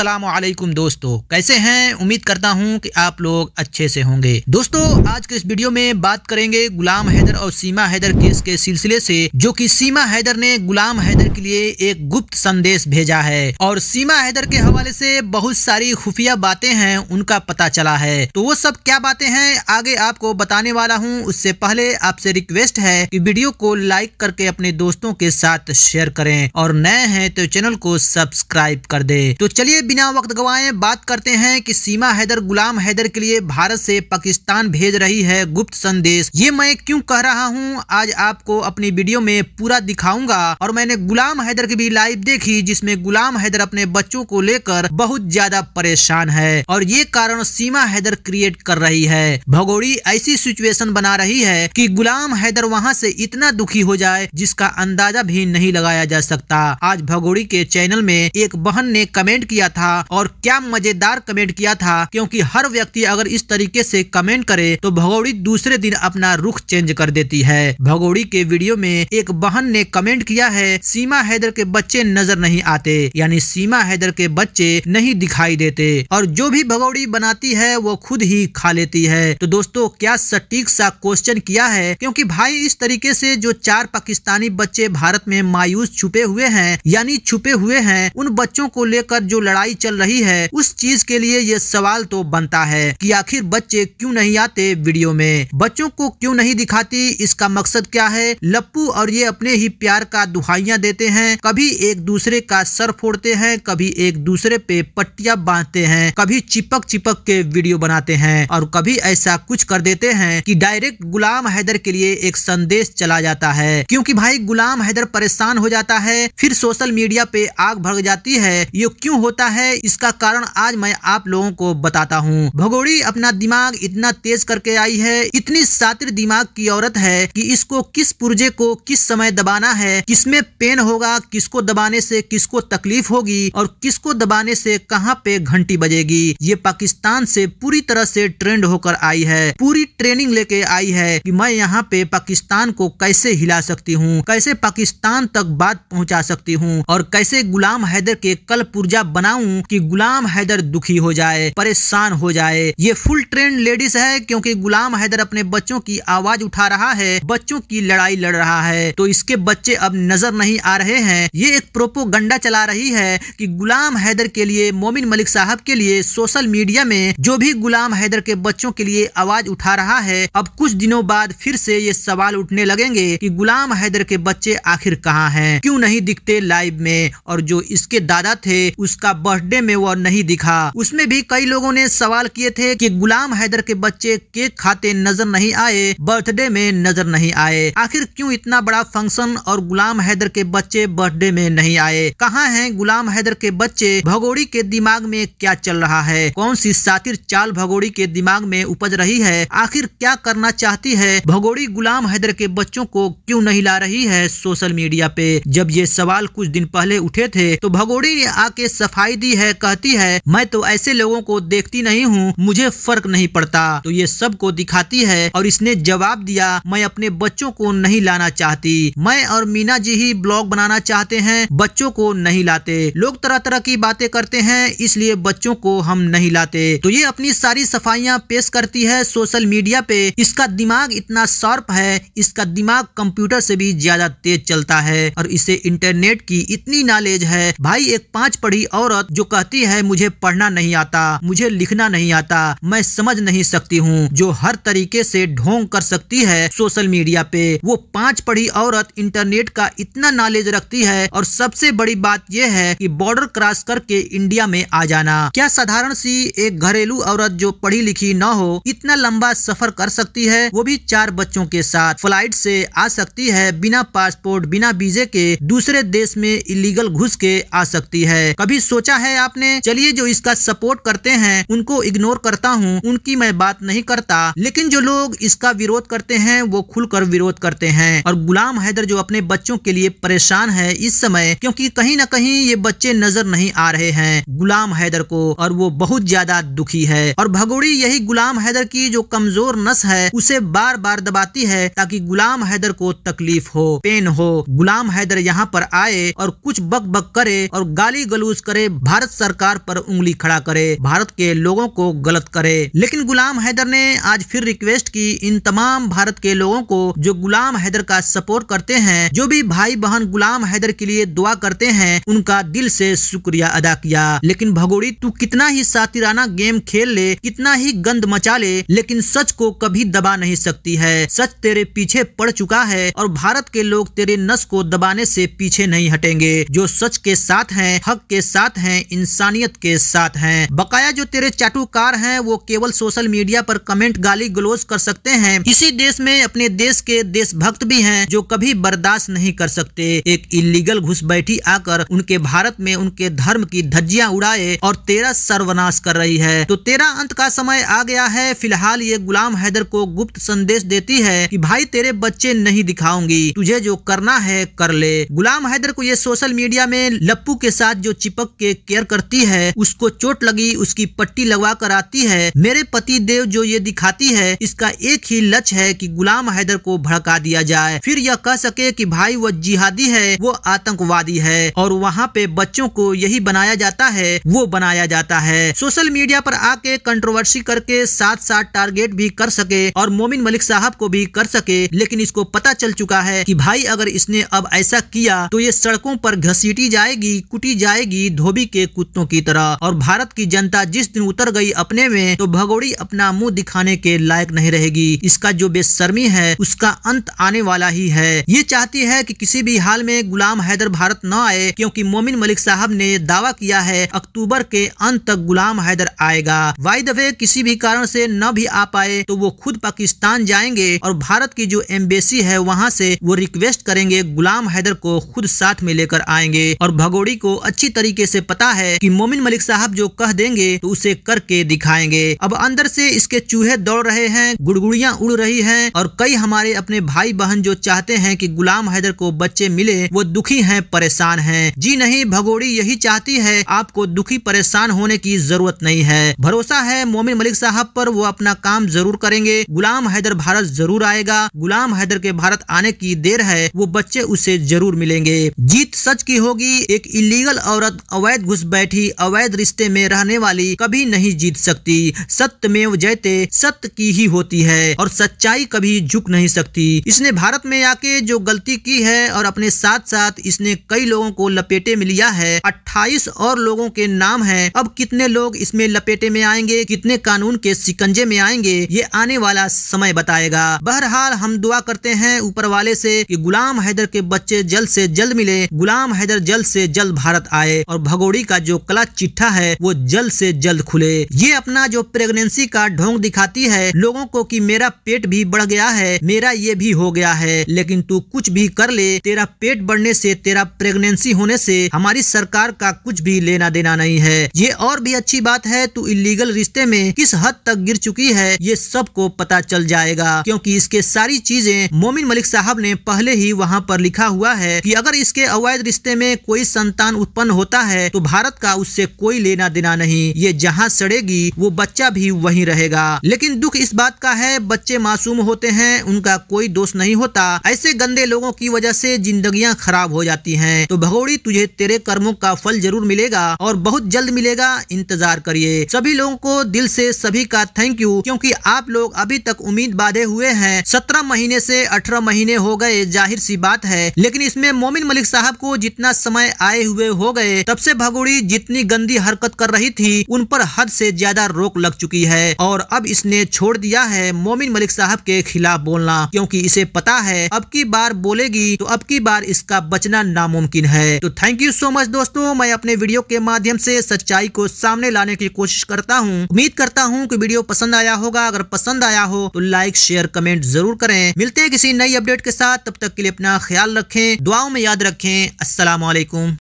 असलकुम दोस्तों कैसे हैं उम्मीद करता हूं कि आप लोग अच्छे से होंगे दोस्तों आज के इस वीडियो में बात करेंगे गुलाम हैदर और सीमा हैदर केस के सिलसिले से जो कि सीमा हैदर ने गुलाम हैदर के लिए एक गुप्त संदेश भेजा है और सीमा हैदर के हवाले से बहुत सारी खुफिया बातें हैं उनका पता चला है तो वो सब क्या बातें हैं आगे आपको बताने वाला हूँ उससे पहले आपसे रिक्वेस्ट है की वीडियो को लाइक करके अपने दोस्तों के साथ शेयर करें और नए है तो चैनल को सब्सक्राइब कर दे तो चलिए बिना वक्त गवाए बात करते हैं कि सीमा हैदर गुलाम हैदर के लिए भारत से पाकिस्तान भेज रही है गुप्त संदेश ये मैं क्यों कह रहा हूँ आज आपको अपनी वीडियो में पूरा दिखाऊंगा और मैंने गुलाम हैदर की भी लाइव देखी जिसमे गुलाम हैदर अपने बच्चों को लेकर बहुत ज्यादा परेशान है और ये कारण सीमा हैदर क्रिएट कर रही है भगोड़ी ऐसी सिचुएशन बना रही है कि गुलाम हैदर वहाँ से इतना दुखी हो जाए जिसका अंदाजा भी नहीं लगाया जा सकता आज भगोड़ी के चैनल में एक बहन ने कमेंट किया था और क्या मजेदार कमेंट किया था क्योंकि हर व्यक्ति अगर इस तरीके से कमेंट करे तो भगोड़ी दूसरे दिन अपना रुख चेंज कर देती है भगोड़ी के वीडियो में एक बहन ने कमेंट किया है सीमा हैदर के बच्चे नजर नहीं आते यानी सीमा हैदर के बच्चे नहीं दिखाई देते और जो भी भगोड़ी बनाती है वो खुद ही खा लेती है तो दोस्तों क्या सटीक सा क्वेश्चन किया है क्योंकि भाई इस तरीके से जो चार पाकिस्तानी बच्चे भारत में मायूस छुपे हुए हैं यानी छुपे हुए हैं उन बच्चों को लेकर जो लड़ाई पढ़ाई चल रही है उस चीज के लिए ये सवाल तो बनता है कि आखिर बच्चे क्यों नहीं आते वीडियो में बच्चों को क्यों नहीं दिखाती इसका मकसद क्या है लप्पू और ये अपने ही प्यार का दुहाइयाँ देते हैं कभी एक दूसरे का सर फोड़ते हैं कभी एक दूसरे पे पट्टिया बांधते हैं कभी चिपक चिपक के वीडियो बनाते हैं और कभी ऐसा कुछ कर देते हैं कि डायरेक्ट गुलाम हैदर के लिए एक संदेश चला जाता है क्योंकि भाई गुलाम हैदर परेशान हो जाता है फिर सोशल मीडिया पे आग भड़क जाती है ये क्यों होता है है इसका कारण आज मैं आप लोगों को बताता हूँ भगोड़ी अपना दिमाग इतना तेज करके आई है इतनी सातिर दिमाग की औरत है कि इसको किस पुर्जे को किस समय दबाना है किसमें पेन होगा किसको दबाने से किसको तकलीफ होगी और किसको दबाने से कहाँ पे घंटी बजेगी ये पाकिस्तान से पूरी तरह से ट्रेंड होकर आई है पूरी ट्रेनिंग लेके आई है कि मैं यहाँ पे पाकिस्तान को कैसे हिला सकती हूँ कैसे पाकिस्तान तक बात पहुँचा सकती हूँ और कैसे गुलाम हैदर के कल पुर्जा बना बताऊं कि गुलाम हैदर दुखी हो जाए परेशान हो जाए ये फुल ट्रेन लेडीज है क्योंकि गुलाम हैदर अपने बच्चों की आवाज उठा रहा है बच्चों की लड़ाई लड़ रहा है तो इसके बच्चे अब नजर नहीं आ रहे हैं ये एक प्रोपोगंडा चला रही है की गुलाम हैदर के लिए मोमिन मलिक साहब के लिए सोशल मीडिया में जो भी गुलाम हैदर के बच्चों के लिए आवाज उठा रहा है अब कुछ दिनों बाद फिर से ये सवाल उठने लगेंगे कि गुलाम हैदर के बच्चे आखिर कहाँ हैं क्यों नहीं दिखते लाइव में और जो इसके दादा थे उसका बर्थडे में वह नहीं दिखा उसमें भी कई लोगों ने सवाल किए थे कि गुलाम हैदर के बच्चे केक खाते नजर नहीं आए बर्थडे में नजर नहीं आए आखिर क्यों इतना बड़ा फंक्शन और गुलाम हैदर के बच्चे बर्थडे में नहीं आए कहाँ है गुलाम हैदर के बच्चे भगोड़ी के दिमाग में क्या चल रहा है कौन सी सातिर चाल भगोड़ी के दिमाग में उपज रही है आखिर क्या करना चाहती है भगोड़ी गुलाम हैदर के बच्चों को क्यों नहीं ला रही है सोशल मीडिया पे जब ये सवाल कुछ दिन पहले उठे थे तो भगोड़ी ने आके सफाई दिखाई दी है कहती है मैं तो ऐसे लोगों को देखती नहीं हूँ मुझे फर्क नहीं पड़ता तो ये सबको दिखाती है और इसने जवाब दिया मैं अपने बच्चों को नहीं लाना चाहती मैं और मीना जी ही ब्लॉग बनाना चाहते हैं बच्चों को नहीं लाते लोग तरह तरह की बातें करते हैं इसलिए बच्चों को हम नहीं लाते तो ये अपनी सारी सफाइयाँ पेश करती है सोशल मीडिया पे इसका दिमाग इतना शार्प है इसका दिमाग कंप्यूटर से भी ज्यादा तेज चलता है और इसे इंटरनेट की इतनी नॉलेज है भाई एक पांच पढ़ी औरत औरत जो कहती है मुझे पढ़ना नहीं आता मुझे लिखना नहीं आता मैं समझ नहीं सकती हूँ जो हर तरीके से ढोंग कर सकती है सोशल मीडिया पे वो पांच पढ़ी औरत इंटरनेट का इतना नॉलेज रखती है और सबसे बड़ी बात यह है कि बॉर्डर क्रॉस करके इंडिया में आ जाना क्या साधारण सी एक घरेलू औरत जो पढ़ी लिखी न हो इतना लंबा सफर कर सकती है वो भी चार बच्चों के साथ फ्लाइट से आ सकती है बिना पासपोर्ट बिना वीजे के दूसरे देश में इलीगल घुस के आ सकती है कभी सोचा किया है आपने चलिए जो इसका सपोर्ट करते हैं उनको इग्नोर करता हूँ उनकी मैं बात नहीं करता लेकिन जो लोग इसका विरोध करते हैं वो खुलकर विरोध करते हैं और गुलाम हैदर जो अपने बच्चों के लिए परेशान है इस समय क्योंकि कहीं ना कहीं ये बच्चे नजर नहीं आ रहे हैं गुलाम हैदर को और वो बहुत ज्यादा दुखी है और भगोड़ी यही गुलाम हैदर की जो कमजोर नस है उसे बार बार दबाती है ताकि गुलाम हैदर को तकलीफ हो पेन हो गुलाम हैदर यहाँ पर आए और कुछ बक बक करे और गाली गलूज करे भारत सरकार पर उंगली खड़ा करे भारत के लोगों को गलत करे लेकिन गुलाम हैदर ने आज फिर रिक्वेस्ट की इन तमाम भारत के लोगों को जो गुलाम हैदर का सपोर्ट करते हैं जो भी भाई बहन गुलाम हैदर के लिए दुआ करते हैं उनका दिल से शुक्रिया अदा किया लेकिन भगोड़ी तू कितना ही सातिराना गेम खेल ले कितना ही गंद मचा ले लेकिन सच को कभी दबा नहीं सकती है सच तेरे पीछे पड़ चुका है और भारत के लोग तेरे नस को दबाने से पीछे नहीं हटेंगे जो सच के साथ हैं हक के साथ हैं में इंसानियत के साथ हैं बकाया जो तेरे चाटुकार हैं वो केवल सोशल मीडिया पर कमेंट गाली गलोज कर सकते हैं इसी देश में अपने देश के देशभक्त भी हैं जो कभी बर्दाश्त नहीं कर सकते एक इलीगल घुस बैठी आकर उनके भारत में उनके धर्म की धज्जियां उड़ाए और तेरा सर्वनाश कर रही है तो तेरा अंत का समय आ गया है फिलहाल ये गुलाम हैदर को गुप्त संदेश देती है कि भाई तेरे बच्चे नहीं दिखाऊंगी तुझे जो करना है कर ले गुलाम हैदर को ये सोशल मीडिया में लप्पू के साथ जो चिपक के केयर करती है उसको चोट लगी उसकी पट्टी लगवा कर आती है मेरे पति देव जो ये दिखाती है इसका एक ही लक्ष्य है कि गुलाम हैदर को भड़का दिया जाए फिर यह कह सके कि भाई वह जिहादी है वो आतंकवादी है और वहाँ पे बच्चों को यही बनाया जाता है वो बनाया जाता है सोशल मीडिया पर आके कंट्रोवर्सी करके साथ साथ टारगेट भी कर सके और मोमिन मलिक साहब को भी कर सके लेकिन इसको पता चल चुका है कि भाई अगर इसने अब ऐसा किया तो ये सड़कों पर घसीटी जाएगी कुटी जाएगी धोबी के कुत्तों की तरह और भारत की जनता जिस दिन उतर गई अपने में तो भगोड़ी अपना मुंह दिखाने के लायक नहीं रहेगी इसका जो बेशर्मी है उसका अंत आने वाला ही है ये चाहती है कि किसी भी हाल में गुलाम हैदर भारत न आए क्योंकि मोमिन मलिक साहब ने दावा किया है अक्टूबर के अंत तक गुलाम हैदर आएगा वाई दफे किसी भी कारण से न भी आ पाए तो वो खुद पाकिस्तान जाएंगे और भारत की जो एम्बेसी है वहाँ से वो रिक्वेस्ट करेंगे गुलाम हैदर को खुद साथ में लेकर आएंगे और भगोड़ी को अच्छी तरीके से पता है कि मोमिन मलिक साहब जो कह देंगे तो उसे करके दिखाएंगे अब अंदर से इसके चूहे दौड़ रहे हैं गुड़गुड़िया उड़ रही हैं और कई हमारे अपने भाई बहन जो चाहते हैं कि गुलाम हैदर को बच्चे मिले वो दुखी हैं परेशान हैं जी नहीं भगोड़ी यही चाहती है आपको दुखी परेशान होने की जरूरत नहीं है भरोसा है मोमिन मलिक साहब पर वो अपना काम जरूर करेंगे गुलाम हैदर भारत जरूर आएगा गुलाम हैदर के भारत आने की देर है वो बच्चे उसे जरूर मिलेंगे जीत सच की होगी एक इलीगल औरत अवैध घुस बैठी अवैध रिश्ते में रहने वाली कभी नहीं जीत सकती सत्य में जयते सत्य की ही होती है और सच्चाई कभी झुक नहीं सकती इसने भारत में आके जो गलती की है और अपने साथ साथ इसने कई लोगों को लपेटे में लिया है अट्ठाईस और लोगों के नाम है अब कितने लोग इसमें लपेटे में आएंगे कितने कानून के सिकंजे में आएंगे ये आने वाला समय बताएगा बहरहाल हम दुआ करते हैं ऊपर वाले से कि गुलाम हैदर के बच्चे जल्द से जल्द मिले गुलाम हैदर जल्द से जल्द भारत आए और भगोड़े जोड़ी का जो कला चिट्ठा है वो जल्द से जल्द खुले ये अपना जो प्रेगनेंसी का ढोंग दिखाती है लोगों को कि मेरा पेट भी बढ़ गया है मेरा ये भी हो गया है लेकिन तू कुछ भी कर ले तेरा पेट बढ़ने से तेरा प्रेगनेंसी होने से हमारी सरकार का कुछ भी लेना देना नहीं है ये और भी अच्छी बात है तू इलीगल रिश्ते में किस हद तक गिर चुकी है ये सबको पता चल जाएगा क्योंकि इसके सारी चीजें मोमिन मलिक साहब ने पहले ही वहाँ पर लिखा हुआ है कि अगर इसके अवैध रिश्ते में कोई संतान उत्पन्न होता है तो भारत का उससे कोई लेना देना नहीं ये जहाँ सड़ेगी वो बच्चा भी वही रहेगा लेकिन दुख इस बात का है बच्चे मासूम होते हैं उनका कोई दोष नहीं होता ऐसे गंदे लोगों की वजह से जिंदगियां खराब हो जाती हैं तो भगोड़ी तुझे तेरे कर्मों का फल जरूर मिलेगा और बहुत जल्द मिलेगा इंतजार करिए सभी लोगों को दिल से सभी का थैंक यू क्योंकि आप लोग अभी तक उम्मीद बांधे हुए हैं सत्रह महीने से अठारह महीने हो गए जाहिर सी बात है लेकिन इसमें मोमिन मलिक साहब को जितना समय आए हुए हो गए तब से भगोड़ी भागोड़ी जितनी गंदी हरकत कर रही थी उन पर हद से ज्यादा रोक लग चुकी है और अब इसने छोड़ दिया है मोमिन मलिक साहब के खिलाफ बोलना क्योंकि इसे पता है अब की बार बोलेगी तो अब की बार इसका बचना नामुमकिन है तो थैंक यू सो मच दोस्तों मैं अपने वीडियो के माध्यम से सच्चाई को सामने लाने की कोशिश करता हूँ उम्मीद करता हूँ की वीडियो पसंद आया होगा अगर पसंद आया हो तो लाइक शेयर कमेंट जरूर करें मिलते हैं किसी नई अपडेट के साथ तब तक के लिए अपना ख्याल रखें दुआओं में याद रखें असलामकुम